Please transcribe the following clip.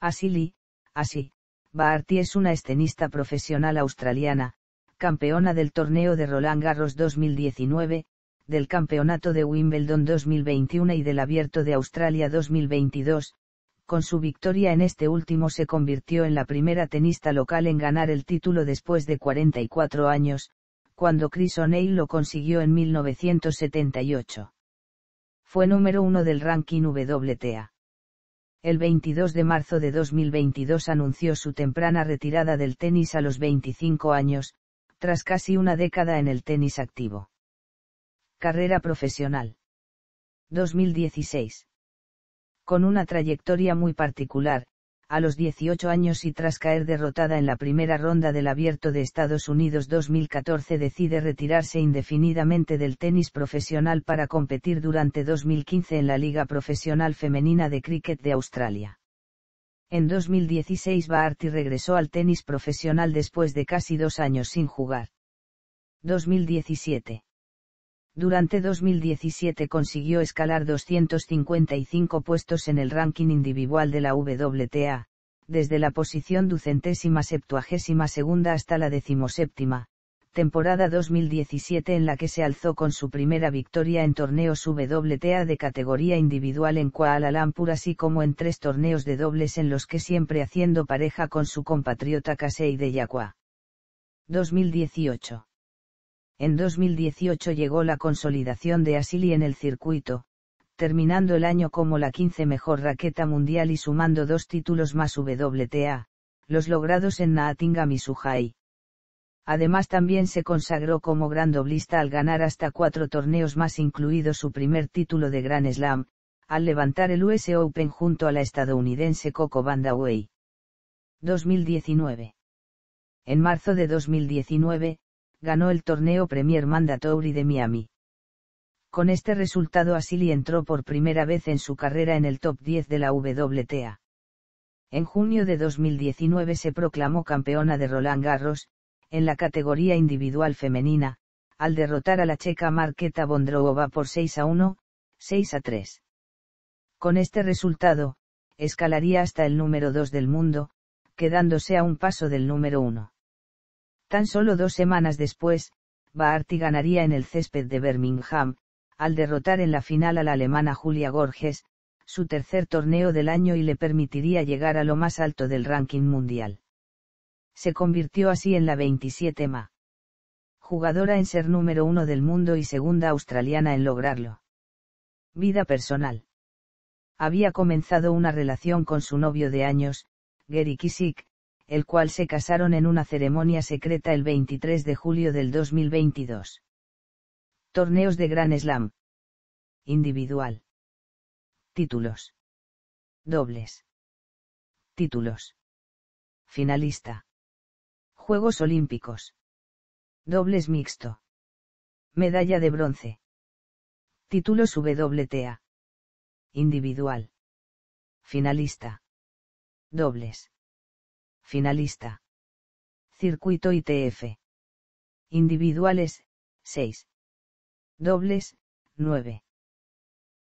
Así Lee, así, Baarty es una escenista profesional australiana, campeona del torneo de Roland Garros 2019, del campeonato de Wimbledon 2021 y del Abierto de Australia 2022. Con su victoria en este último se convirtió en la primera tenista local en ganar el título después de 44 años, cuando Chris O'Neill lo consiguió en 1978. Fue número uno del ranking WTA el 22 de marzo de 2022 anunció su temprana retirada del tenis a los 25 años, tras casi una década en el tenis activo. Carrera profesional. 2016. Con una trayectoria muy particular, a los 18 años y tras caer derrotada en la primera ronda del Abierto de Estados Unidos 2014 decide retirarse indefinidamente del tenis profesional para competir durante 2015 en la Liga Profesional Femenina de Cricket de Australia. En 2016 Baarty regresó al tenis profesional después de casi dos años sin jugar. 2017 durante 2017 consiguió escalar 255 puestos en el ranking individual de la WTA, desde la posición ducentésima septuagésima segunda hasta la decimoséptima, temporada 2017 en la que se alzó con su primera victoria en torneos WTA de categoría individual en Kuala Lumpur así como en tres torneos de dobles en los que siempre haciendo pareja con su compatriota Kasei de 2018 en 2018 llegó la consolidación de Asili en el circuito, terminando el año como la 15 mejor raqueta mundial y sumando dos títulos más WTA, los logrados en Naatinga y Suhai. Además también se consagró como gran doblista al ganar hasta cuatro torneos más incluido su primer título de Grand Slam, al levantar el US Open junto a la estadounidense Coco Bandaway. 2019. En marzo de 2019, ganó el torneo Premier Mandatory de Miami. Con este resultado Asili entró por primera vez en su carrera en el top 10 de la WTA. En junio de 2019 se proclamó campeona de Roland Garros, en la categoría individual femenina, al derrotar a la checa Marqueta Bondrova por 6 a 1, 6 a 3. Con este resultado, escalaría hasta el número 2 del mundo, quedándose a un paso del número 1. Tan solo dos semanas después, Baarty ganaría en el césped de Birmingham, al derrotar en la final a la alemana Julia Gorges, su tercer torneo del año y le permitiría llegar a lo más alto del ranking mundial. Se convirtió así en la 27 ma jugadora en ser número uno del mundo y segunda australiana en lograrlo. Vida personal. Había comenzado una relación con su novio de años, Gary el cual se casaron en una ceremonia secreta el 23 de julio del 2022. Torneos de Gran Slam. Individual. Títulos. Dobles. Títulos. Finalista. Juegos Olímpicos. Dobles mixto. Medalla de bronce. Títulos WTA. Individual. Finalista. Dobles finalista. Circuito ITF. Individuales, 6. Dobles, 9.